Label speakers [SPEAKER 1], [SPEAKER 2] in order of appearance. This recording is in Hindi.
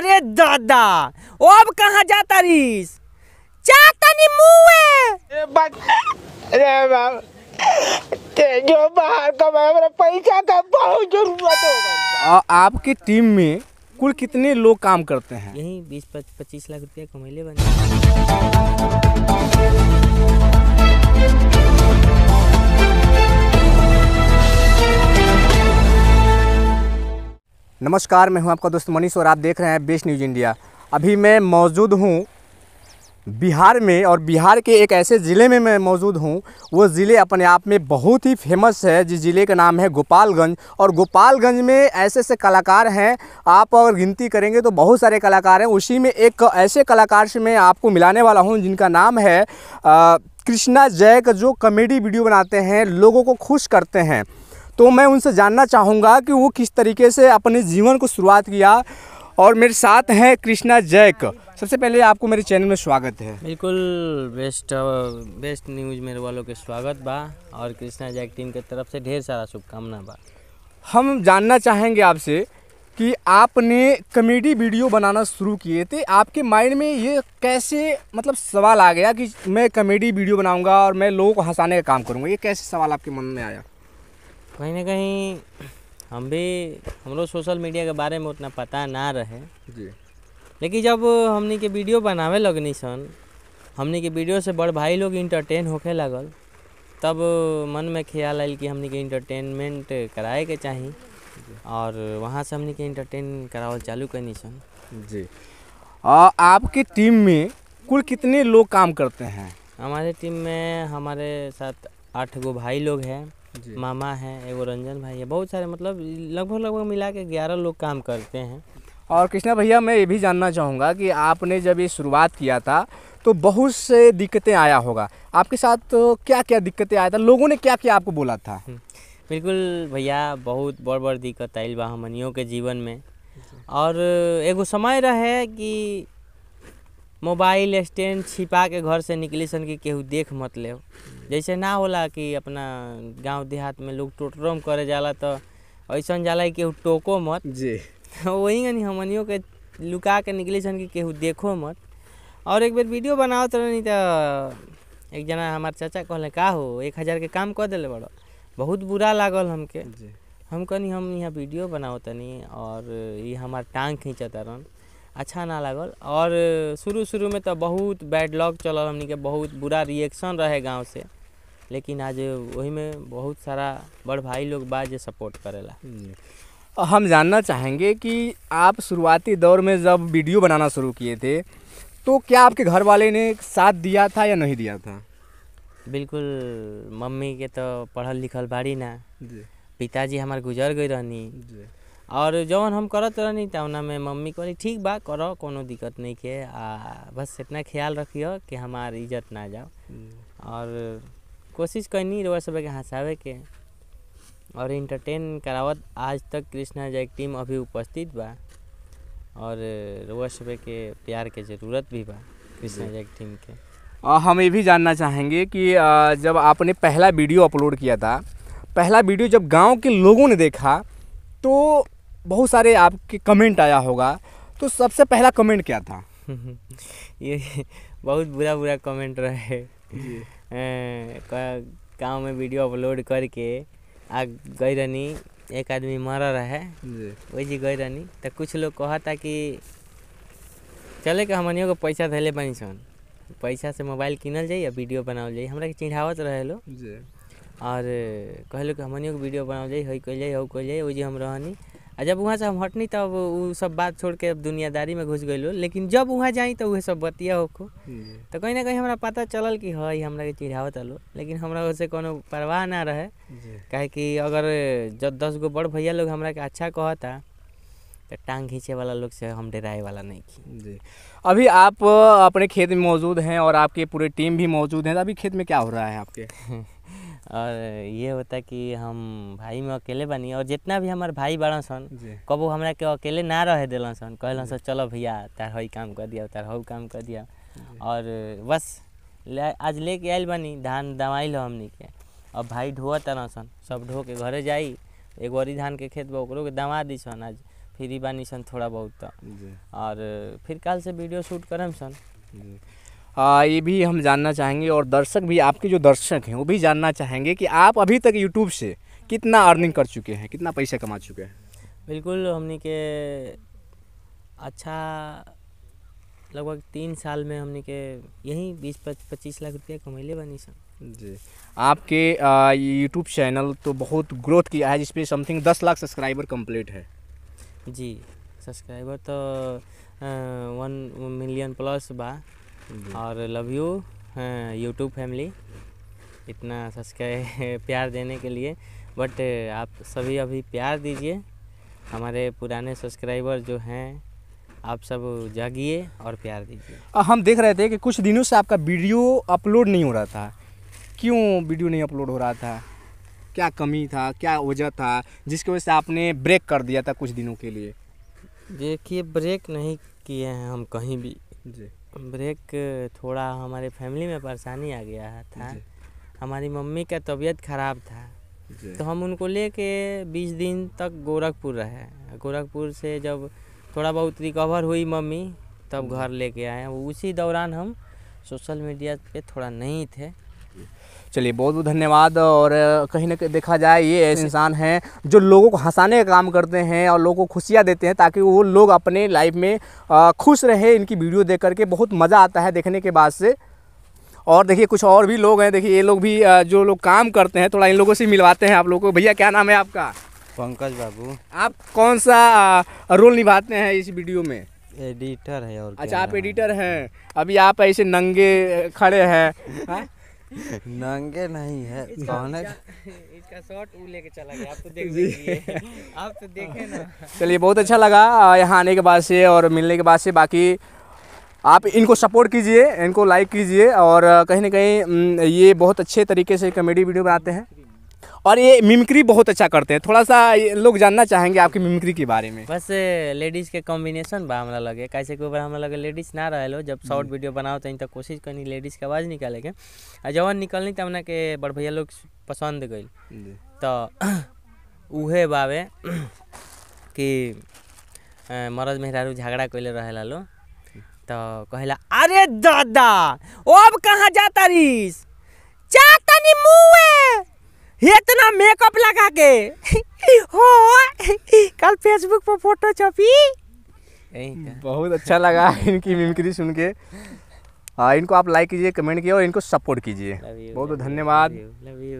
[SPEAKER 1] अरे दादा अब कहा जाता रीस जातनी मुए अरे बाप जो बाहर का
[SPEAKER 2] मेरा पैसा का बहुत जरूरत होगा आपकी टीम में कुल कितने लोग काम करते हैं यही बीस पच्चीस लाख रुपया कमैले बने नमस्कार मैं हूं आपका दोस्त मनीष और आप देख रहे हैं बेस्ट न्यूज इंडिया अभी मैं मौजूद हूं बिहार में और बिहार के एक ऐसे ज़िले में मैं मौजूद हूं वो ज़िले अपने आप में बहुत ही फेमस है जिस ज़िले का नाम है गोपालगंज और गोपालगंज में ऐसे ऐसे कलाकार हैं आप अगर गिनती करेंगे तो बहुत सारे कलाकार हैं उसी में एक ऐसे कलाकार से मैं आपको मिलाने वाला हूँ जिनका नाम है कृष्णा जैक जो कॉमेडी वीडियो बनाते हैं लोगों को खुश करते हैं तो मैं उनसे जानना चाहूँगा कि वो किस तरीके से अपने जीवन को शुरुआत किया और मेरे साथ हैं कृष्णा जैक सबसे पहले आपको मेरे चैनल में स्वागत है बिल्कुल बेस्ट
[SPEAKER 1] बेस्ट न्यूज़ मेरे वालों के स्वागत बा और कृष्णा जैक टीम के तरफ से ढेर सारा शुभकामना बा
[SPEAKER 2] हम जानना चाहेंगे आपसे कि आपने कॉमेडी वीडियो बनाना शुरू किए थे आपके माइंड में ये कैसे मतलब सवाल आ गया कि मैं कॉमेडी वीडियो बनाऊंगा और मैं लोगों को हंसाने का काम करूंगा ये कैसे सवाल आपके मन में आया
[SPEAKER 1] कहीं ना कहीं हम भी हम लोग सोशल मीडिया के बारे में उतना पता ना रहे जी लेकिन जब हमने के वीडियो बनावे लगनी सन हमने के वीडियो से बड़ भाई लोग इंटरटेन होके लगल तब मन में ख्याल आयल कि हमने के इंटरटेनमेंट कराए के चाहिए और वहाँ से हमने के इंटरटेन करावल चालू करनी सन
[SPEAKER 2] जी आ, आपके टीम में कुल कितने लोग काम करते हैं
[SPEAKER 1] हमारे टीम में हमारे साथ आठ गो भाई लोग हैं मामा हैं एगो रंजन भाई है बहुत सारे मतलब लगभग लगभग मिला के ग्यारह लोग काम करते हैं
[SPEAKER 2] और कृष्णा भैया मैं ये भी जानना चाहूँगा कि आपने जब ये शुरुआत किया था तो बहुत से दिक्कतें आया होगा आपके साथ तो क्या क्या दिक्कतें आया था लोगों ने क्या क्या आपको बोला था हम्म,
[SPEAKER 1] बिल्कुल भैया बहुत बड़ बड़ दिक्कत आई बा हमनियों के जीवन में और एगो समय रहे कि मोबाइल स्टैंड छिपा के घर से निकली सन कि केहू देख मत ले जैसे ना होला कि अपना गांव देहात में लोग में करे जाला तो ऐसा जाला कि केहू टोको मत जी वही गनी हमनियों के लुका के निकले सन कि केहू देखो मत और एक बार वीडियो तो नहीं तो एक जना हमार चाचा कहले का हो एक हज़ार के काम कर दिले बड़ो बहुत बुरा लागल हमके हम कनी हम यहाँ वीडियो बनाओ तनी और ये हमार टांग खींच रन अच्छा ना लागल और शुरू शुरू में तो बहुत बैड लॉक चल हमनी के बहुत बुरा रिएक्शन रहे गाँव से लेकिन आज वही में बहुत सारा बड़ भाई लोग बा जो सपोर्ट करेला हम्म।
[SPEAKER 2] हम जानना चाहेंगे कि आप शुरुआती दौर में जब वीडियो बनाना शुरू किए थे तो क्या आपके घर वाले ने साथ दिया था या नहीं दिया था बिल्कुल मम्मी के तो पढ़ल लिखल बाड़ी ना
[SPEAKER 1] पिताजी हमारे गुजर गई रहनी और जौन हम करत रहनी तौना में मम्मी कहली ठीक बा करो कोनो दिक्कत नहीं के आ बस इतना ख्याल रखियो कि हमार इज्जत ना जाओ हम्म। और कोशिश करनी रउआ सबके हंसावे के और इंटरटेन करावत आज तक कृष्णा जैक टीम अभी उपस्थित बा और रोज सब के प्यार के ज़रूरत भी बा कृष्णा जैक टीम के
[SPEAKER 2] आ, हम ये भी जानना चाहेंगे कि आ, जब आपने पहला वीडियो अपलोड किया था पहला वीडियो जब गांव के लोगों ने देखा तो बहुत सारे आपके कमेंट आया होगा तो सबसे पहला कमेंट क्या था
[SPEAKER 1] ये बहुत बुरा बुरा कमेंट रहे गाँव में वीडियो अपलोड करके आ गई रहनी एक आदमी मर रहे वही जी गई रहनी तो कुछ लोग कहता कि चले के हमनियों को पैसा धैले बनी सन पैसा से मोबाइल किनल जाइए वीडियो बनावल जाइए हमारे चिढ़ावत रहे लो और कहलो कि हमनियों को वीडियो बनावल जाइए हई कल जाइए हऊ कल जाइए वही हम रहनी आ जब वहाँ से हम हटनी तब वो सब बात छोड़ के अब दुनियादारी में घुस गई लेकिन जब वहाँ जाई तो वह सब बतिया होको हम्म। तो कहीं ना कहीं हमारा पता चलल कि हाँ ये के चिढ़ावत आलो लेकिन हमारा वैसे कोनो परवाह ना रहे काहे कि अगर जब दस गो बड़ भैया लोग हमारा के अच्छा कहता तो टांग खींचे वाला लोग से हम डराए वाला नहीं जी
[SPEAKER 2] अभी आप अपने खेत में मौजूद हैं और आपके पूरे टीम भी मौजूद हैं तो अभी खेत में क्या हो रहा है आपके और ये होता है कि हम भाई
[SPEAKER 1] में अकेले बनी और जितना भी हमारे भाई बड़ा सन कबो हमरा के अकेले ना रह दिल सन कहल सन चलो भैया तार हई काम कर दिया तार हऊ काम कर दिया और बस ले, आज लेके आयल बनी धान लो हमनी के अब भाई ढो तरह सन सब ढो के घरे जाई एक बारी धान के खेत बा के दवा दी सन आज फिर बनी सन थोड़ा बहुत और फिर कल से वीडियो शूट करम सन
[SPEAKER 2] आ, ये भी हम जानना चाहेंगे और दर्शक भी आपके जो दर्शक हैं वो भी जानना चाहेंगे कि आप अभी तक यूट्यूब से कितना अर्निंग कर चुके हैं कितना पैसा कमा चुके हैं
[SPEAKER 1] बिल्कुल हमने के अच्छा लगभग तीन साल में हमने के यही बीस पच्चीस लाख रुपया कमैले बनी सर जी
[SPEAKER 2] आपके यूट्यूब चैनल तो बहुत ग्रोथ किया है जिसपे समथिंग दस लाख सब्सक्राइबर कंप्लीट है
[SPEAKER 1] जी सब्सक्राइबर तो आ, वन मिलियन प्लस बा और लव यू यूट्यूब हाँ, फैमिली इतना सब्सक्राइब प्यार देने के लिए बट आप सभी अभी प्यार दीजिए हमारे पुराने सब्सक्राइबर जो हैं आप सब जागिए और प्यार दीजिए
[SPEAKER 2] हम देख रहे थे कि कुछ दिनों से आपका वीडियो अपलोड नहीं हो रहा था क्यों वीडियो नहीं अपलोड हो रहा था क्या कमी था क्या वजह था जिसकी वजह से आपने ब्रेक कर दिया था कुछ दिनों के लिए
[SPEAKER 1] देखिए ब्रेक नहीं किए हैं हम कहीं भी जी ब्रेक थोड़ा हमारे फैमिली में परेशानी आ गया था हमारी मम्मी का तबीयत खराब था तो हम उनको ले कर बीस दिन तक गोरखपुर रहे गोरखपुर से जब थोड़ा बहुत रिकवर हुई मम्मी तब घर लेके आए उसी दौरान हम सोशल मीडिया पे थोड़ा नहीं थे
[SPEAKER 2] चलिए बहुत बहुत धन्यवाद और कहीं ना कहीं देखा जाए ये ऐसे इंसान हैं जो लोगों को हंसाने का काम करते हैं और लोगों को खुशियाँ देते हैं ताकि वो लोग अपने लाइफ में खुश रहे इनकी वीडियो देख करके बहुत मज़ा आता है देखने के बाद से और देखिए कुछ और भी लोग हैं देखिए ये लोग भी जो लोग काम करते हैं थोड़ा इन लोगों से मिलवाते हैं आप लोगों को भैया क्या नाम है आपका पंकज बाबू आप कौन सा रोल निभाते हैं इस वीडियो में एडिटर है और अच्छा आप एडिटर हैं अभी आप ऐसे नंगे खड़े हैं हाँ? नंगे नहीं है इसका,
[SPEAKER 1] इसका शॉट वो लेके चला गया आप तो देख लीजिए आप तो देखें ना
[SPEAKER 2] चलिए बहुत अच्छा लगा यहाँ आने के बाद से और मिलने के बाद से बाकी आप इनको सपोर्ट कीजिए इनको लाइक कीजिए और कहीं ना कहीं हम्म, ये बहुत अच्छे तरीके से कॉमेडी वीडियो बनाते हैं और ये मिमिक्री बहुत अच्छा करते हैं थोड़ा सा लोग जानना चाहेंगे आपकी मिमिक्री के बारे में
[SPEAKER 1] बस लेडीज के कॉम्बिनेशन बा हमारा लगे कैसे के ऊपर हमारा लगे लेडीज ना रहे लो जब शॉर्ट हम्म। वीडियो बनाओ तो तक कोशिश करनी लेडीज के आवाज़ निकाले के आ जब निकलनी तो हमने के बड़ भैया लोग पसंद गई तो उहे बावे कि मरद मेहरा झगड़ा कैले रहे लो तो कहला अरे दादा अब कहाँ जाता रीस चा इतना मेकअप लगा के
[SPEAKER 2] हो कल फेसबुक पर फोटो छपी बहुत अच्छा लगा इनकी मिमिक्री सुन के हाँ इनको आप लाइक कीजिए कमेंट कीजिए और इनको सपोर्ट कीजिए बहुत
[SPEAKER 1] धन्यवाद